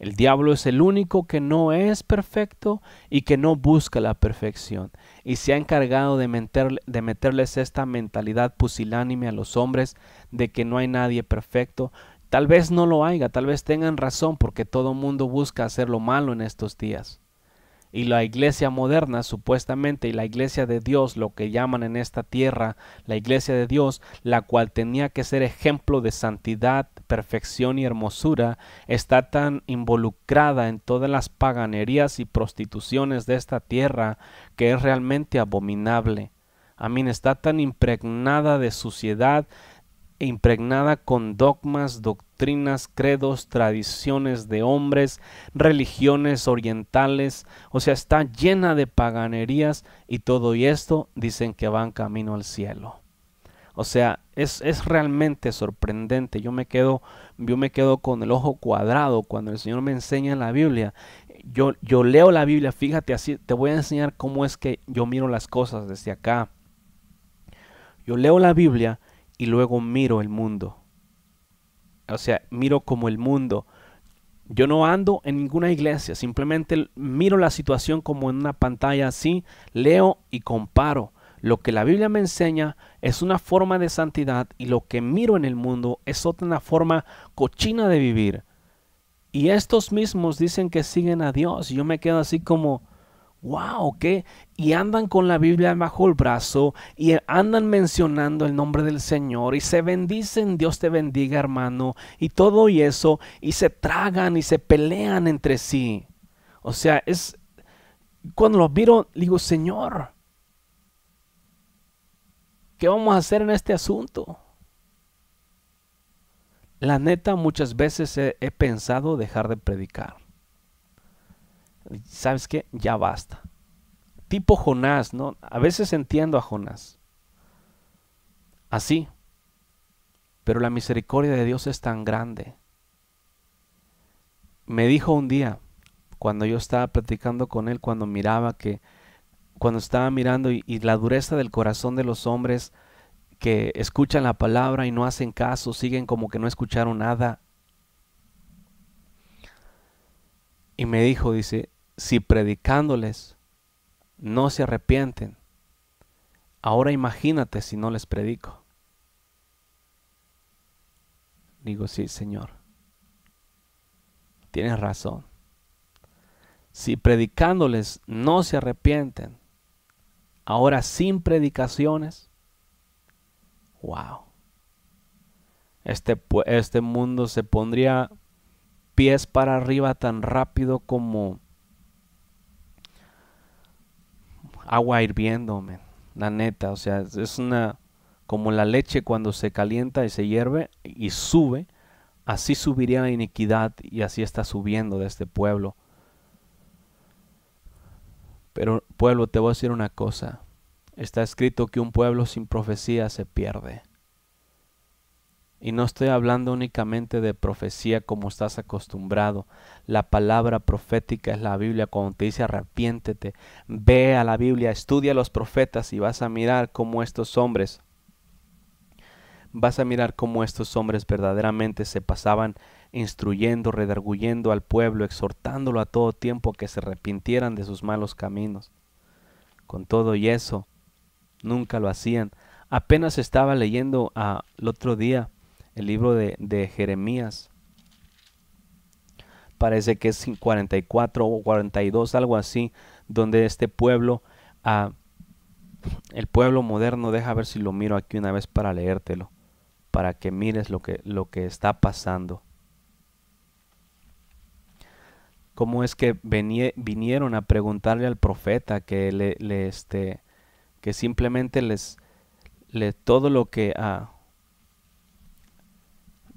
El diablo es el único que no es perfecto y que no busca la perfección. Y se ha encargado de, meterles esta mentalidad pusilánime a los hombres de que no hay nadie perfecto. Tal vez no lo haya, tal vez tengan razón porque todo mundo busca hacer lo malo en estos días y la iglesia moderna supuestamente y la iglesia de Dios, lo que llaman en esta tierra la iglesia de Dios, la cual tenía que ser ejemplo de santidad, perfección y hermosura, está tan involucrada en todas las paganerías y prostituciones de esta tierra que es realmente abominable. Amén, está tan impregnada de suciedad impregnada con dogmas, doctrinas, credos, tradiciones de hombres, religiones orientales, o sea, está llena de paganerías y todo y esto dicen que van camino al cielo. O sea, es, realmente sorprendente. Yo me, quedo, yo me quedo con el ojo cuadrado cuando el Señor me enseña la Biblia. Yo, yo leo la Biblia, fíjate así, te voy a enseñar cómo es que yo miro las cosas desde acá. Yo leo la Biblia y luego miro el mundo. O sea, miro como el mundo. Yo no ando en ninguna iglesia, simplemente miro la situación como en una pantalla así, leo y comparo. Lo que la Biblia me enseña es una forma de santidad y lo que miro en el mundo es otra forma cochina de vivir. Y estos mismos dicen que siguen a Dios. Y yo me quedo así como, wow, ¿qué? Y andan con la Biblia bajo el brazo y andan mencionando el nombre del Señor y se bendicen, Dios te bendiga hermano, y todo y eso, y se tragan y se pelean entre sí. O sea, es cuando los vieron, digo, Señor, ¿qué vamos a hacer en este asunto? La neta, muchas veces he pensado dejar de predicar. ¿sabes qué? Ya basta. Tipo Jonás, ¿no? A veces entiendo a Jonás. Así. Pero la misericordia de Dios es tan grande. Me dijo un día, cuando yo estaba platicando con él, cuando miraba que, cuando estaba mirando y la dureza del corazón de los hombres que escuchan la palabra y no hacen caso, siguen como que no escucharon nada, y me dijo, dice, si predicándoles no se arrepienten, ahora imagínate si no les predico. Digo, sí, Señor, tienes razón. Si predicándoles no se arrepienten, ahora sin predicaciones, wow. Este, este mundo se pondría pies para arriba tan rápido como agua hirviendo, La neta, o sea, es una como la leche cuando se calienta y se hierve y sube, así subiría la iniquidad y así está subiendo de este pueblo. Pero pueblo, te voy a decir una cosa. Está escrito que un pueblo sin profecía se pierde. Y no estoy hablando únicamente de profecía como estás acostumbrado. La palabra profética es la Biblia. Cuando te dice arrepiéntete, ve a la Biblia, estudia a los profetas y vas a mirar cómo estos hombres, vas a mirar cómo estos hombres verdaderamente se pasaban instruyendo, redarguyendo al pueblo, exhortándolo a todo tiempo a que se arrepintieran de sus malos caminos. Con todo y eso, nunca lo hacían. Apenas estaba leyendo al ah, otro día el libro de, Jeremías. Parece que es 44 o 42, algo así, donde este pueblo, ah, el pueblo moderno, deja ver si lo miro aquí una vez para leértelo, para que mires lo que, lo que está pasando. Cómo es que vinieron a preguntarle al profeta que le, este, que simplemente les, le, todo lo que a ah,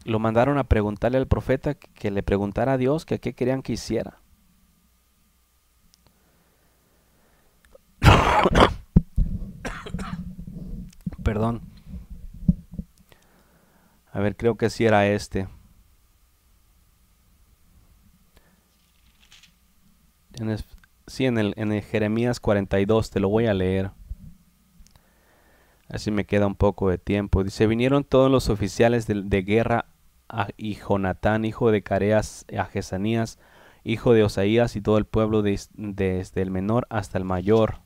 lo mandaron a preguntarle al profeta que le preguntara a Dios que qué querían que hiciera. Perdón. A ver, creo que sí era este. sí, en el, Jeremías 42, te lo voy a leer. Así me queda un poco de tiempo. Dice, vinieron todos los oficiales de, de guerra y Jonatán, hijo de Careas, a Jesanías, hijo de Osaías, y todo el pueblo desde el menor hasta el mayor.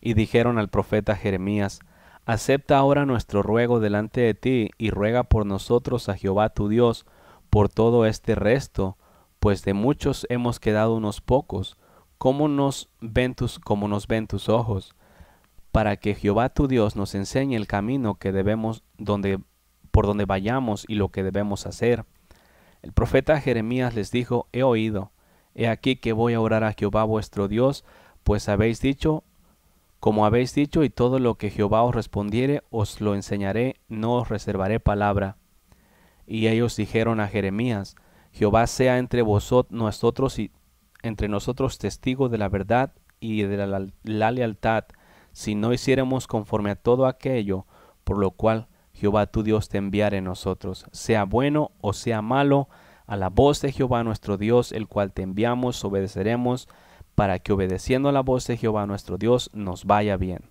Y dijeron al profeta Jeremías, Acepta ahora nuestro ruego delante de ti, y ruega por nosotros a Jehová tu Dios, por todo este resto, pues de muchos hemos quedado unos pocos, ¿Cómo nos ven tus, como nos ven tus ojos, para que Jehová tu Dios nos enseñe el camino que debemos, donde por donde vayamos y lo que debemos hacer. El profeta Jeremías les dijo, he oído, he aquí que voy a orar a Jehová vuestro Dios, pues habéis dicho, como habéis dicho, y todo lo que Jehová os respondiere, os lo enseñaré, no os reservaré palabra. Y ellos dijeron a Jeremías, Jehová sea entre vosotros nosotros y entre nosotros testigo de la verdad y de la, la lealtad, si no hiciéramos conforme a todo aquello por lo cual Jehová tu Dios te en nosotros, sea bueno o sea malo, a la voz de Jehová nuestro Dios, el cual te enviamos, obedeceremos, para que obedeciendo a la voz de Jehová nuestro Dios nos vaya bien.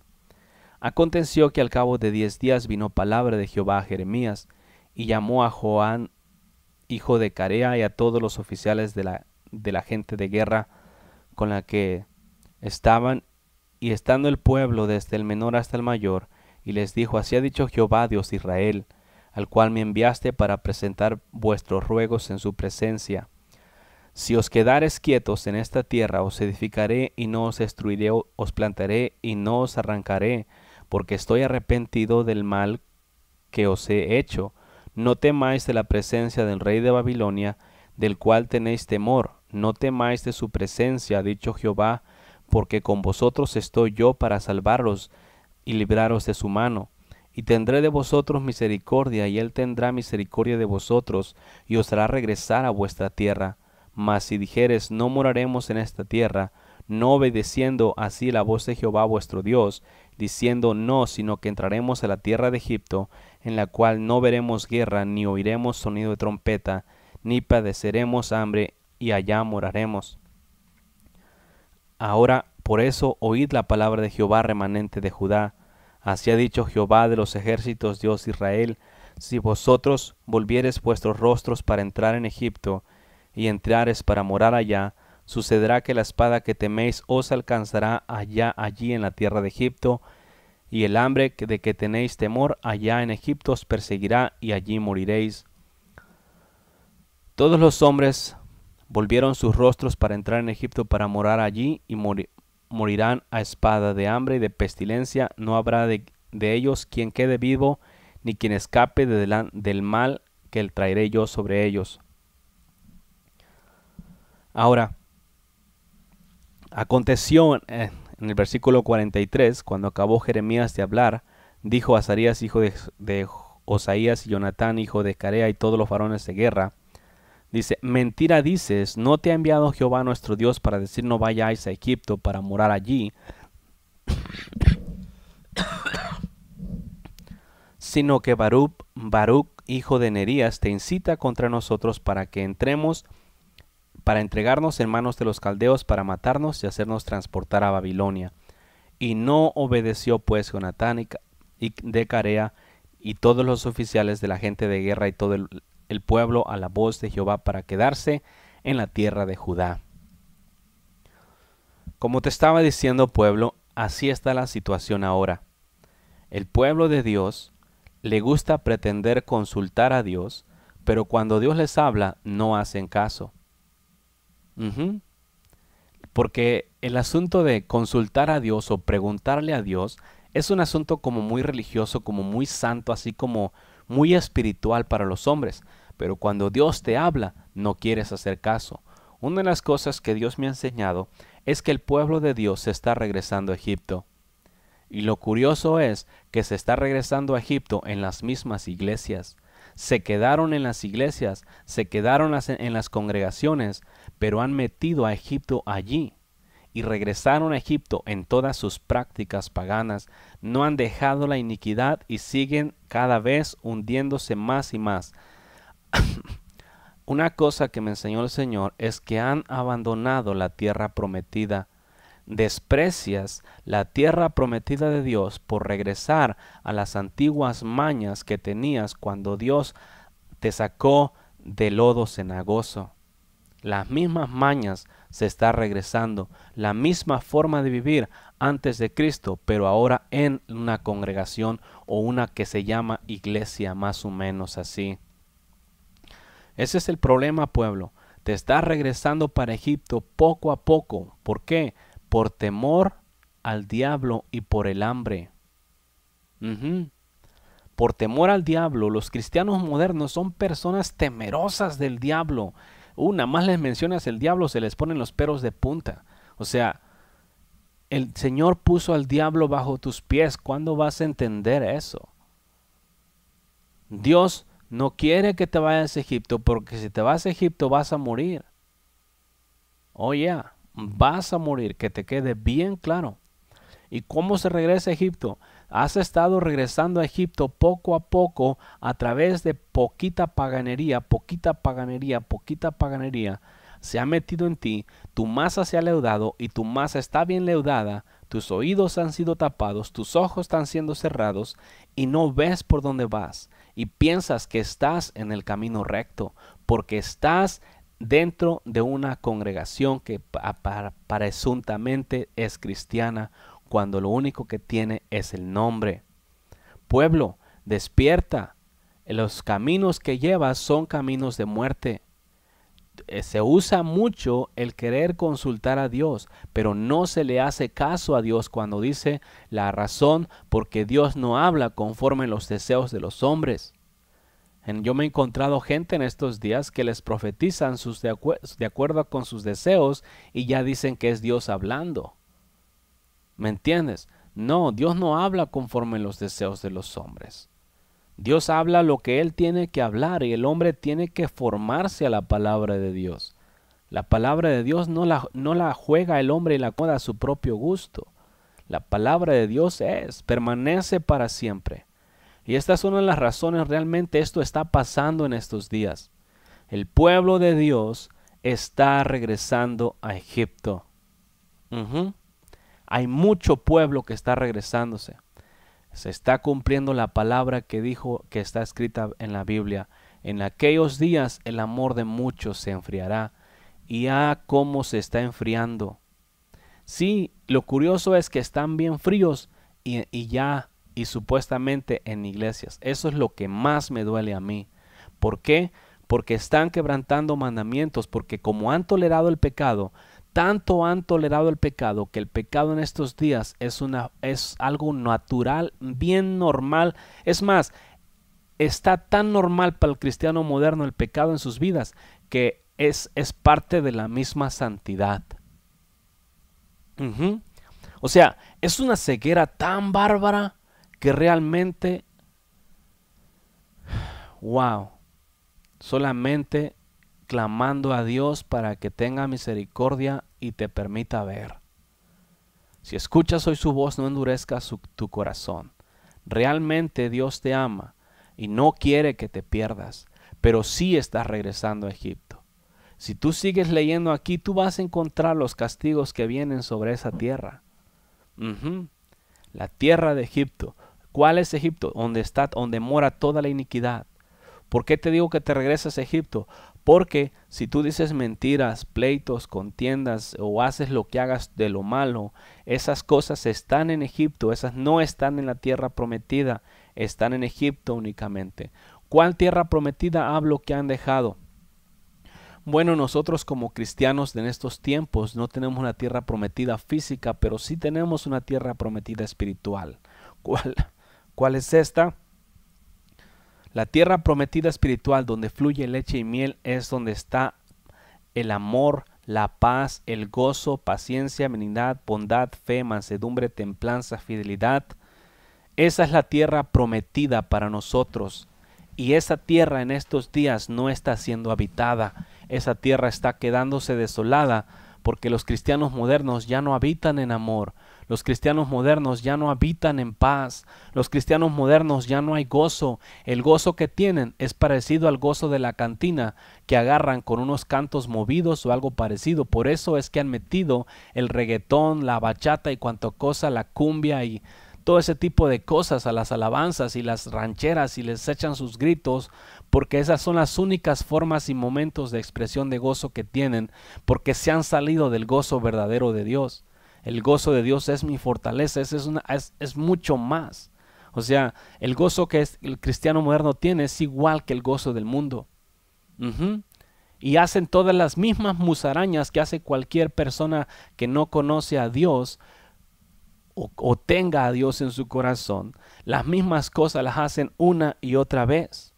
Aconteció que al cabo de diez días vino palabra de Jehová a Jeremías, y llamó a Joán, hijo de Carea, y a todos los oficiales de la, de la gente de guerra con la que estaban, y estando el pueblo desde el menor hasta el mayor, y les dijo, Así ha dicho Jehová Dios de Israel, al cual me enviaste para presentar vuestros ruegos en su presencia. Si os quedares quietos en esta tierra, os edificaré y no os destruiré, os plantaré y no os arrancaré, porque estoy arrepentido del mal que os he hecho. No temáis de la presencia del rey de Babilonia, del cual tenéis temor, no temáis de su presencia, ha dicho Jehová, porque con vosotros estoy yo para salvarlos, y libraros de su mano. Y tendré de vosotros misericordia, y él tendrá misericordia de vosotros, y os hará regresar a vuestra tierra. Mas si dijeres, no moraremos en esta tierra, no obedeciendo así la voz de Jehová vuestro Dios, diciendo no, sino que entraremos a la tierra de Egipto, en la cual no veremos guerra, ni oiremos sonido de trompeta, ni padeceremos hambre, y allá moraremos. Ahora, por eso, oíd la palabra de Jehová remanente de Judá, Así ha dicho Jehová de los ejércitos, Dios Israel, si vosotros volviereis vuestros rostros para entrar en Egipto, y entrares para morar allá, sucederá que la espada que teméis os alcanzará allá allí en la tierra de Egipto, y el hambre de que tenéis temor allá en Egipto os perseguirá, y allí moriréis. Todos los hombres volvieron sus rostros para entrar en Egipto para morar allí y morirán a espada de hambre y de pestilencia, no habrá de, ellos quien quede vivo, ni quien escape del mal que el traeré yo sobre ellos. Ahora, aconteció en eh, el versículo 43, cuando acabó Jeremías de hablar, dijo Azarías, hijo de, de Osaías, y Jonatán, hijo de Carea, y todos los varones de guerra, Dice, mentira dices, ¿no te ha enviado Jehová nuestro Dios para decir no vayáis a Egipto para morar allí? sino que Baruch, Baruch, hijo de Nerías, te incita contra nosotros para que entremos, para entregarnos en manos de los caldeos, para matarnos y hacernos transportar a Babilonia. Y no obedeció pues Jonatán y de Carea y todos los oficiales de la gente de guerra y todo el, el pueblo a la voz de Jehová para quedarse en la tierra de Judá. Como te estaba diciendo pueblo, así está la situación ahora. El pueblo de Dios le gusta pretender consultar a Dios, pero cuando Dios les habla no hacen caso. Porque el asunto de consultar a Dios o preguntarle a Dios es un asunto como muy religioso, como muy santo, así como muy espiritual para los hombres pero cuando Dios te habla, no quieres hacer caso. Una de las cosas que Dios me ha enseñado es que el pueblo de Dios se está regresando a Egipto. Y lo curioso es que se está regresando a Egipto en las mismas iglesias. Se quedaron en las iglesias, se quedaron en las congregaciones, pero han metido a Egipto allí. Y regresaron a Egipto en todas sus prácticas paganas. No han dejado la iniquidad y siguen cada vez hundiéndose más y más. Una cosa que me enseñó el Señor es que han abandonado la tierra prometida. Desprecias la tierra prometida de Dios por regresar a las antiguas mañas que tenías cuando Dios te sacó de lodo cenagoso. Las mismas mañas se está regresando, la misma forma de vivir antes de Cristo, pero ahora en una congregación o una que se llama iglesia más o menos así. Ese es el problema, pueblo. Te estás regresando para Egipto poco a poco. ¿Por qué? Por temor al diablo y por el hambre. Por temor al diablo, los cristianos modernos son personas temerosas del diablo. Una uh, más les mencionas el diablo, se les ponen los peros de punta. O sea, el Señor puso al diablo bajo tus pies. ¿Cuándo vas a entender eso? Dios no quiere que te vayas a Egipto porque si te vas a Egipto vas a morir. Oye, oh, vas a morir, que te quede bien claro. ¿Y cómo se regresa a Egipto? Has estado regresando a Egipto poco a poco a través de poquita paganería, poquita paganería, poquita paganería. Se ha metido en ti, tu masa se ha leudado y tu masa está bien leudada, tus oídos han sido tapados, tus ojos están siendo cerrados y no ves por dónde vas y piensas que estás en el camino recto, porque estás dentro de una congregación que presuntamente es cristiana, cuando lo único que tiene es el nombre. Pueblo, despierta. Los caminos que llevas son caminos de muerte. Eh, se usa mucho el querer consultar a Dios, pero no se le hace caso a Dios cuando dice la razón porque Dios no habla conforme los deseos de los hombres. yo me he encontrado gente en estos días que les profetizan de, de acuerdo con sus deseos y ya dicen que es Dios hablando. ¿Me entiendes? No, Dios no habla conforme los deseos de los hombres. Dios habla lo que Él tiene que hablar y el hombre tiene que formarse a la palabra de Dios. La palabra de Dios no la, no la juega el hombre y la coda a su propio gusto. La palabra de Dios es, permanece para siempre. Y esta es una de las razones realmente esto está pasando en estos días. El pueblo de Dios está regresando a Egipto. Hay mucho pueblo que está regresándose se está cumpliendo la palabra que dijo que está escrita en la Biblia. En aquellos días el amor de muchos se enfriará. Y ah, cómo se está enfriando. Sí, lo curioso es que están bien fríos y, y ya, y supuestamente en iglesias. Eso es lo que más me duele a mí. ¿Por qué? Porque están quebrantando mandamientos, porque como han tolerado el pecado, tanto han tolerado el pecado que el pecado en estos días es, una, es algo natural, bien normal. Es más, está tan normal para el cristiano moderno el pecado en sus vidas que es, es parte de la misma santidad. O sea, es una ceguera tan bárbara que realmente, wow, solamente clamando a Dios para que tenga misericordia y te permita ver. Si escuchas hoy su voz, no endurezcas tu corazón. Realmente Dios te ama y no quiere que te pierdas, pero sí estás regresando a Egipto. Si tú sigues leyendo aquí, tú vas a encontrar los castigos que vienen sobre esa tierra. La tierra de Egipto. ¿Cuál es Egipto? Donde está, donde mora toda la iniquidad. ¿Por qué te digo que te regresas a Egipto? Porque si tú dices mentiras, pleitos, contiendas o haces lo que hagas de lo malo, esas cosas están en Egipto, esas no están en la tierra prometida, están en Egipto únicamente. ¿Cuál tierra prometida hablo que han dejado? Bueno, nosotros como cristianos en estos tiempos no tenemos una tierra prometida física, pero sí tenemos una tierra prometida espiritual. ¿Cuál, cuál es esta? La tierra prometida espiritual donde fluye leche y miel es donde está el amor, la paz, el gozo, paciencia, amenidad bondad, fe, mansedumbre, templanza, fidelidad. Esa es la tierra prometida para nosotros. Y esa tierra en estos días no está siendo habitada. Esa tierra está quedándose desolada porque los cristianos modernos ya no habitan en amor, los cristianos modernos ya no habitan en paz. Los cristianos modernos ya no hay gozo. El gozo que tienen es parecido al gozo de la cantina que agarran con unos cantos movidos o algo parecido. Por eso es que han metido el reggaetón, la bachata y cuanto cosa, la cumbia y todo ese tipo de cosas a las alabanzas y las rancheras y les echan sus gritos, porque esas son las únicas formas y momentos de expresión de gozo que tienen, porque se han salido del gozo verdadero de Dios. El gozo de Dios es mi fortaleza, es, es, mucho más. O sea, el gozo que el cristiano moderno tiene es igual que el gozo del mundo. Y hacen todas las mismas musarañas que hace cualquier persona que no conoce a Dios o tenga a Dios en su corazón. Las mismas cosas las hacen una y otra vez.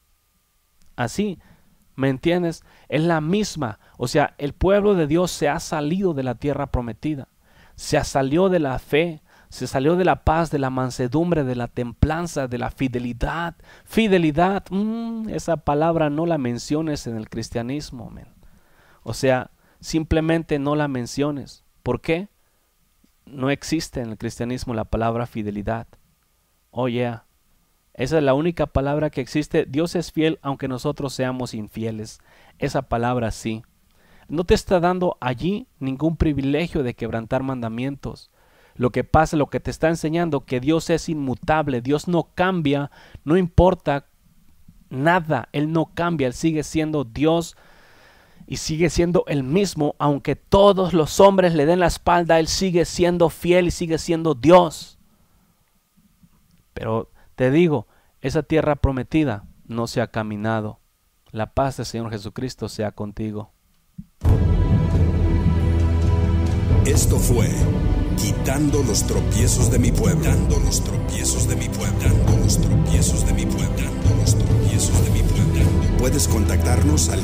Así, ¿me entiendes? Es la misma. O sea, el pueblo de Dios se ha salido de la tierra prometida se salió de la fe, se salió de la paz, de la mansedumbre, de la templanza, de la fidelidad. Fidelidad, mm, esa palabra no la menciones en el cristianismo. O sea, simplemente no la menciones. ¿Por qué? No existe en el cristianismo la palabra fidelidad. oye oh, Esa es la única palabra que existe. Dios es fiel aunque nosotros seamos infieles. Esa palabra sí no te está dando allí ningún privilegio de quebrantar mandamientos. Lo que pasa, lo que te está enseñando, que Dios es inmutable, Dios no cambia, no importa nada, Él no cambia, Él sigue siendo Dios y sigue siendo el mismo, aunque todos los hombres le den la espalda, Él sigue siendo fiel y sigue siendo Dios. Pero te digo, esa tierra prometida no se ha caminado. La paz del Señor Jesucristo sea contigo. Esto fue Quitando los tropiezos de mi pueblo. Dando los tropiezos de mi pueblo. Dando los tropiezos de mi pueblo. de mi Puedes contactarnos al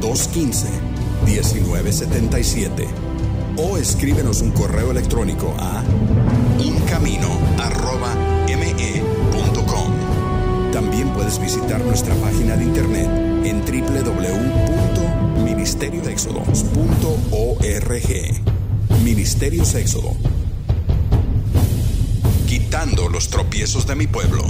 512-215-1977 o escríbenos un correo electrónico a uncamino.me.com. También puedes visitar nuestra página de internet en www Ministerio de Éxodos.org. Ministerio Éxodo. Quitando los tropiezos de mi pueblo.